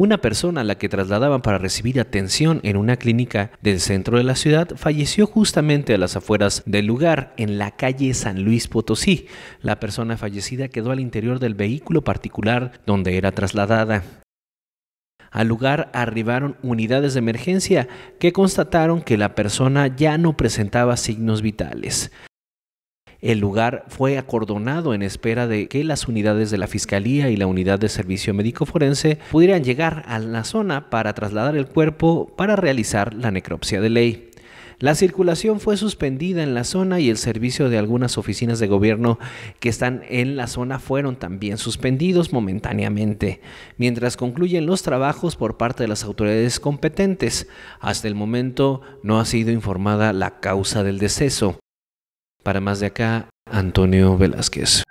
Una persona a la que trasladaban para recibir atención en una clínica del centro de la ciudad falleció justamente a las afueras del lugar, en la calle San Luis Potosí. La persona fallecida quedó al interior del vehículo particular donde era trasladada. Al lugar arribaron unidades de emergencia que constataron que la persona ya no presentaba signos vitales. El lugar fue acordonado en espera de que las unidades de la Fiscalía y la Unidad de Servicio Médico Forense pudieran llegar a la zona para trasladar el cuerpo para realizar la necropsia de ley. La circulación fue suspendida en la zona y el servicio de algunas oficinas de gobierno que están en la zona fueron también suspendidos momentáneamente, mientras concluyen los trabajos por parte de las autoridades competentes. Hasta el momento no ha sido informada la causa del deceso. Para más de acá, Antonio Velázquez.